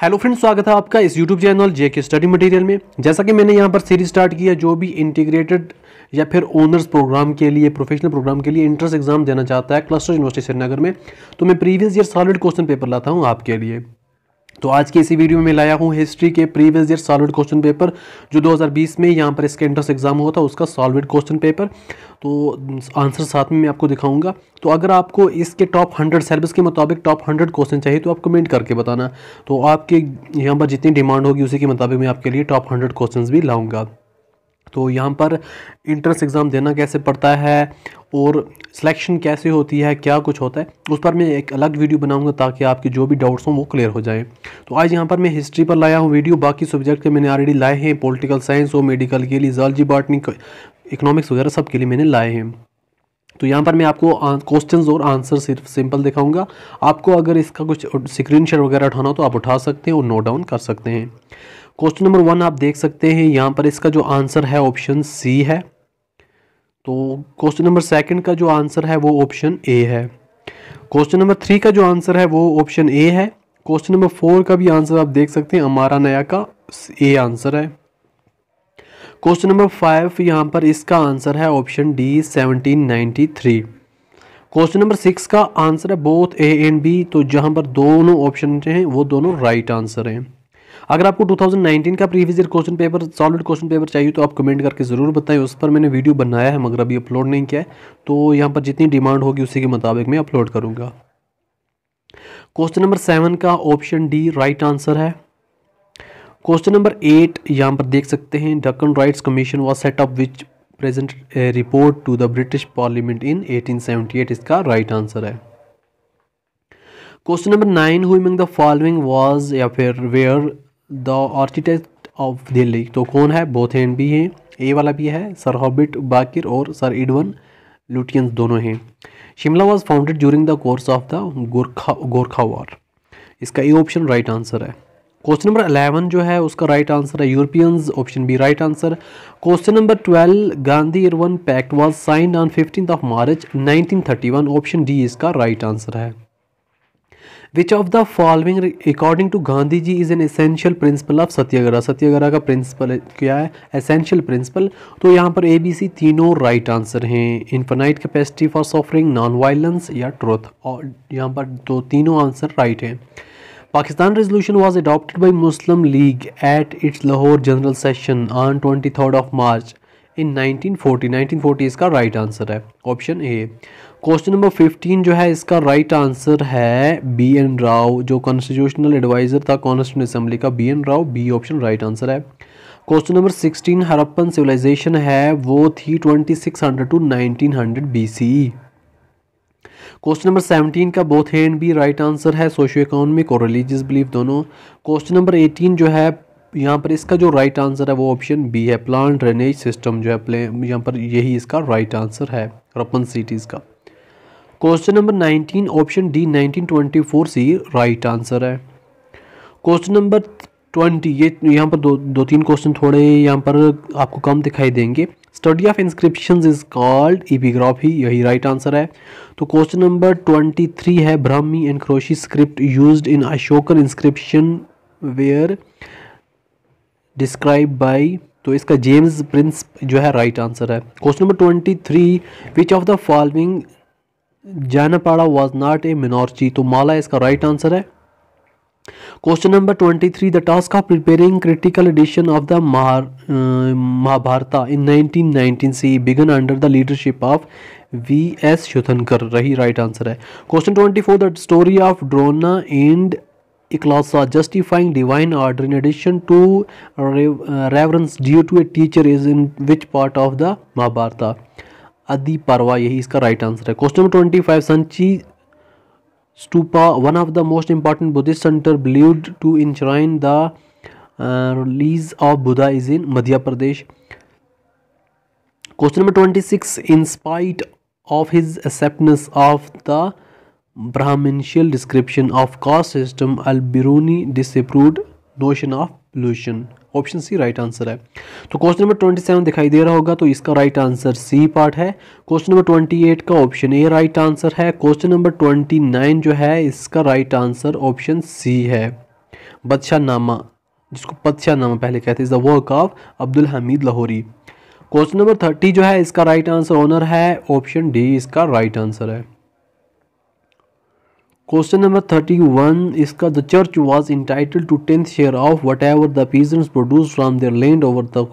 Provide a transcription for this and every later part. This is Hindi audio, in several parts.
हेलो फ्रेंड्स स्वागत है आपका इस यूट्यूब चैनल जे के स्टडी मटेरियल में जैसा कि मैंने यहाँ पर सीरीज स्टार्ट किया जो भी इंटीग्रेटेड या फिर ओनर्स प्रोग्राम के लिए प्रोफेशनल प्रोग्राम के लिए इंट्रेंस एग्जाम देना चाहता है क्लस्टर यूनिवर्सिटी श्रीनगर में तो मैं previous year solved question paper लाता हूँ आपके लिए तो आज की इसी वीडियो में लाया हूँ हिस्ट्री के previous year solved question paper जो 2020 में यहाँ पर इसका एंट्रेंस एग्जाम हुआ था उसका सॉलिड क्वेश्चन पेपर तो आंसर साथ में मैं आपको दिखाऊंगा तो अगर आपको इसके टॉप 100 सर्विस के मुताबिक टॉप 100 क्वेश्चन चाहिए तो आप कमेंट करके बताना तो आपके यहाँ पर जितनी डिमांड होगी उसी के मुताबिक मैं आपके लिए टॉप हंड्रेड क्वेश्चन भी लाऊंगा तो यहाँ पर इंट्रेंस एग्ज़ाम देना कैसे पड़ता है और सिलेक्शन कैसे होती है क्या कुछ होता है उस पर मैं एक अलग वीडियो बनाऊंगा ताकि आपके जो भी डाउट्स हों वो क्लियर हो जाए तो आज यहाँ पर मैं हिस्ट्री पर लाया हूँ वीडियो बाकी सब्जेक्ट के मैंने ऑलरेडी लाए हैं पॉलिटिकल साइंस और मेडिकल के लिए जॉलजी बॉटनी इकोनॉमिक्स वगैरह सब के लिए मैंने लाए हैं तो यहाँ पर मैं आपको क्वेश्चन और आंसर सिर्फ सिंपल दिखाऊंगा आपको अगर इसका कुछ स्क्रीन शॉट वगैरह उठाना हो तो आप उठा सकते हैं और नोट डाउन कर सकते हैं क्वेश्चन नंबर वन आप देख सकते हैं यहाँ पर इसका जो आंसर है ऑप्शन सी है तो क्वेश्चन नंबर सेकंड का जो आंसर है वो ऑप्शन ए है क्वेश्चन नंबर थ्री का जो आंसर है वो ऑप्शन ए है क्वेश्चन नंबर फोर का भी आंसर आप देख सकते हैं हमारा नया का ए आंसर है क्वेश्चन नंबर फाइव यहाँ पर इसका आंसर है option D seventeen three question number six का आंसर है बोथ ए एंड बी तो जहाँ पर दोनों ऑप्शन हैं वो दोनों राइट आंसर हैं अगर आपको 2019 का previous year question paper solved question paper चाहिए तो आप कमेंट करके ज़रूर बताएं उस पर मैंने वीडियो बनाया है मगर अभी अपलोड नहीं किया है तो यहाँ पर जितनी डिमांड होगी उसी के मुताबिक मैं अपलोड करूँगा क्वेश्चन नंबर सेवन का ऑप्शन डी राइट आंसर है क्वेश्चन नंबर एट यहाँ पर देख सकते हैं Deccan riots commission was set up which present report to the British parliament in 1878 इसका राइट right आंसर है question number nine who among the following was या फिर where the architect of Delhi तो कौन है बोथ एंड भी हैं ए वाला भी है सर हॉबिट बाकिर और सर इडवन लुटियंस दोनों हैं Shimla was founded during the course of the Gorkha Gorkha war इसका ए ऑप्शन राइट आंसर है क्वेश्चन नंबर अलेवन जो है उसका राइट आंसर है Europeans option B right answer question number twelve Gandhi Irwin pact was signed on fifteen of March 1931 option D इसका राइट right आंसर है which of the following according to Gandhi ji is an essential principle of satyagraha सत्याग्रह का प्रिंसिपल क्या है एसेंशियल प्रिंसिपल तो यहाँ पर ए बी सी तीनों राइट आंसर हैं infinite capacity for suffering non violence या ट्रुथ और यहाँ पर तो तीनों आंसर राइट right हैं Pakistan resolution was adopted by Muslim League at its Lahore General Session on 23rd of March in 1940 1940 इसका राइट right आंसर है ऑप्शन ए क्वेश्चन नंबर 15 जो है इसका राइट right आंसर है बी एन राव जो कॉन्स्टिट्यूशनल एडवाइजर था कॉन्स्टिट्यूशन असेंबली का B N Rao B option right answer है क्वेश्चन नंबर 16 हरप्पन सिविलाइजेशन है वो थी 2600 to 1900 BCE question number seventeen का both A and B right answer है सोशो इकोनॉमिक और रिलीजियस बिलीफ दोनों क्वेश्चन नंबर एटीन जो है यहाँ पर इसका जो राइट आंसर है वो ऑप्शन बी है प्लान ड्रेनेज सिस्टम जो है प्ले यहाँ पर यही इसका राइट आंसर है रपन सिटीज़ का question number nineteen option D nineteen twenty four C right answer है क्वेश्चन नंबर ट्वेंटी ये यहाँ पर दो दो तीन क्वेश्चन थोड़े यहाँ पर आपको कम दिखाई देंगे study of inscription is called epigraphy यही राइट आंसर है तो क्वेश्चन नंबर ट्वेंटी थ्री है Brahmi and Kharosthi script use in Ashokan inscription were describe by तो इसका जेम्स प्रिंस जो है राइट right आंसर है question number twenty three which of the following janapada was not a monarchy तो माला इसका राइट right आंसर है question number twenty three the task of preparing critical edition of the Mahabharata in nineteen से began under the leadership of V S Sukthankar रही राइट आंसर है question twenty four the story of Drona and Eclasa justifying divine order in addition to reverence due to a teacher is in which part of the Mahabharata? Adi Parva यही इसका राइट आंसर है question number five Sanchi stupa, one of the most important Buddhist center believed to enshrine the uh, release of Buddha is in Madhya Pradesh. Question number 26 In spite of his acceptance of the Brahminical description of caste system, Al-Biruni disapproved notion of pollution. Option C right answer है तो क्वेश्चन नंबर ट्वेंटी सेवन दिखाई दे रहा होगा तो इसका राइट आंसर सी पार्ट है क्वेश्चन नंबर ट्वेंटी एट का ऑप्शन ए राइट आंसर है क्वेश्चन नंबर ट्वेंटी नाइन जो है इसका राइट आंसर ऑप्शन सी है बदशाहनामा जिसको पदशाहनामा पहले कहते हैं is the work of Abdul Hamid Lahori question number thirty जो है इसका राइट आंसर ऑनर है ऑप्शन डी इसका राइट आंसर है क्वेश्चन नंबर थर्टी वन इसका the church was entitled to tenth share of whatever the peasants produce from their land over the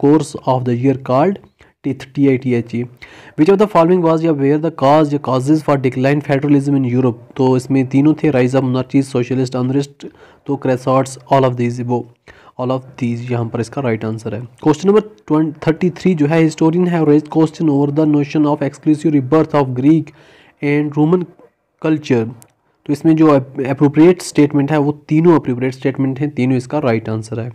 course of the year called thirty I T H E which of the following was या वेयर द काज या causes for decline federalism in Europe तो इसमें तीनों थे rise of monarchies socialist unrest तो क्रेसॉट्स ऑल ऑफ दीज वो ऑल ऑफ दीज यहाँ पर इसका राइट आंसर है क्वेश्चन नंबर थर्टी थ्री जो है हिस्टोरियन है notion of exclusive rebirth of Greek and Roman culture तो इसमें जो अप्रोप्रिएट स्टेटमेंट है वो तीनों अप्रोप्रिएट स्टेटमेंट हैं तीनों इसका राइट right आंसर है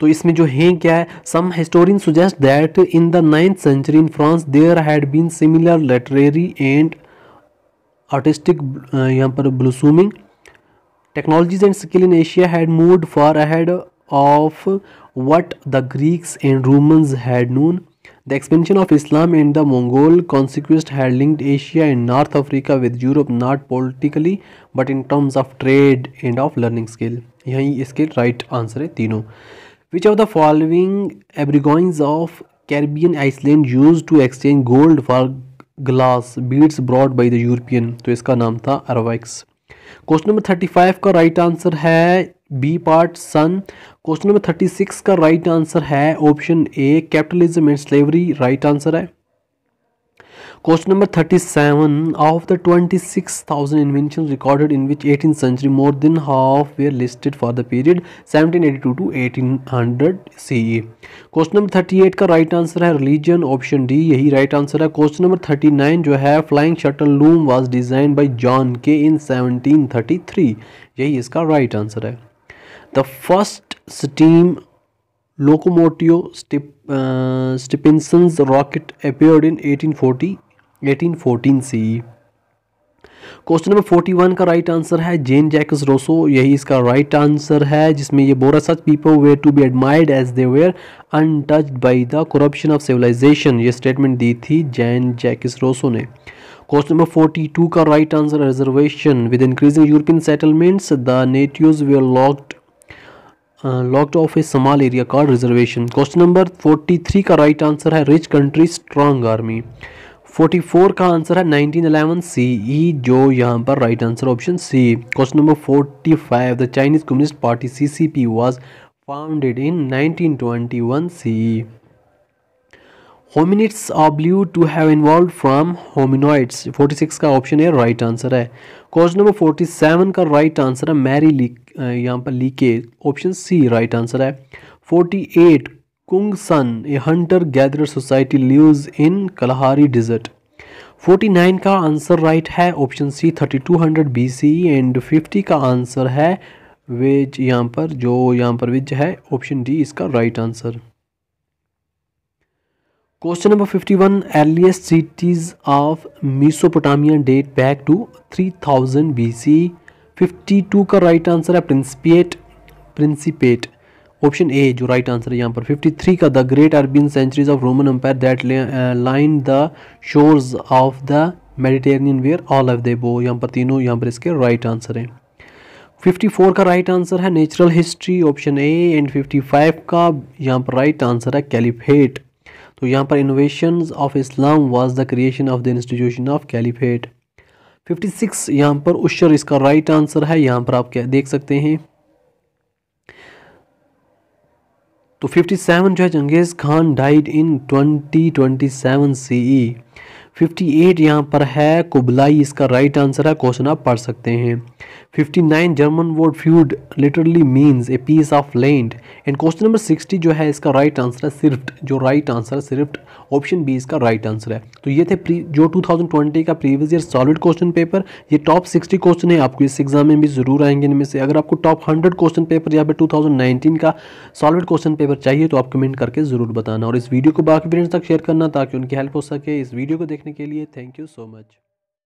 तो इसमें जो है क्या है some historian suggest that in the ninth century in France there had been similar literary and artistic यहाँ पर blossoming technologies and skill in Asia had move far ahead of what the Greeks and Romans had known. The expansion of Islam and the Mongol conquest had linked Asia and North Africa with Europe not politically but in terms of trade and of learning skill. यही इसके राइट आंसर है तीनों which of the following aborigines of Caribbean island use to exchange gold for glass beads brought by the European तो इसका नाम था Arawaks question number thirty five का राइट आंसर है बी पार्ट सन क्वेश्चन नंबर थर्टी सिक्स का राइट आंसर है option A capitalism and slavery right answer है question number thirty seven of the twenty six thousand invention recorded in which eighteen century more than half were listed for the period seventeen eighty two to eighteen hundred C question number thirty eight का राइट आंसर है रिलीजन ऑप्शन डी यही राइट आंसर है क्वेश्चन नंबर थर्टी नाइन जो है flying shuttle loom was design by John Kay in seventeen thirty three यही इसका राइट आंसर है the first steam locomotive Stephenson rocket Stipinson's in 1840 1814 C question number 41 का राइट आंसर है जेन जैकस रोसो यही इसका राइट आंसर है जिसमें ये बोरा such people were to be admired as they were untouched by the corruption of civilization ये स्टेटमेंट दी थी जैन जैकिस रोसो ने क्वेश्चन नंबर 42 का right answer reservation with increasing European settlements the natives were locked locked off a small area called reservation question number 43 का राइट right आंसर है रिच कंट्री स्ट्रांग आर्मी 44 का आंसर है 1911 ई जो यहाँ पर right answer option C question number 45 the Chinese Communist Party C P was founded in C E hominids ऑब्ल्यू to have involve from hominoids 46 का ऑप्शन है राइट आंसर है क्वेश्चन नंबर 47 का राइट आंसर है मैरी ली uh, यहाँ पर Leakey option C right answer है 48 Kung San a hunter gather society lives in Kalahari desert 49 का आंसर राइट है ऑप्शन सी 3200 बीसी एंड 50 का आंसर है वेज यहाँ पर जो यहाँ पर वेज है ऑप्शन डी इसका right answer question number 51 earliest cities of Mesopotamia date back to 3000 fifty 52 का राइट आंसर है प्रिंसिपेट प्रिंसिपेट ऑप्शन ए जो राइट आंसर है यहाँ पर 53 का the great urban centres of Roman Empire that line the shores of the Mediterranean were all of the बो यहाँ पर तीनों यहाँ पर इसके राइट right आंसर हैं 54 का राइट आंसर है natural history option A and 55 का यहाँ पर राइट आंसर है कैलिफेट तो यहाँ पर innovation of Islam was the creation of the institution of caliphate 56 six यहाँ पर उशर इसका राइट आंसर है यहाँ पर आप क्या देख सकते हैं तो 57 जो है Genghis Khan died in 2027 CE fifty eight यहाँ पर है कुबलाई इसका राइट आंसर है क्वेश्चन आप पढ़ सकते हैं fifty nine German word feud literally means a piece of land and question number sixty जो है इसका राइट आंसर है सिर्फ जो राइट आंसर है सिर्फ ऑप्शन बी इसका राइट आंसर है तो ये थे प्री जो 2020 का previous year solved question paper ये टॉप 60 क्वेश्चन है आपको इस एग्जाम में भी जरूर आएंगे इनमें से अगर आपको टॉप 100 क्वेश्चन पेपर या फिर 2019 का सॉलिड क्वेश्चन पेपर चाहिए तो आप कमेंट करके ज़रूर बताना और इस वीडियो को बाकी फ्रेंड्स तक शेयर करना ताकि उनकी हेल्प हो सके इस वीडियो को देखने के लिए थैंक यू सो मच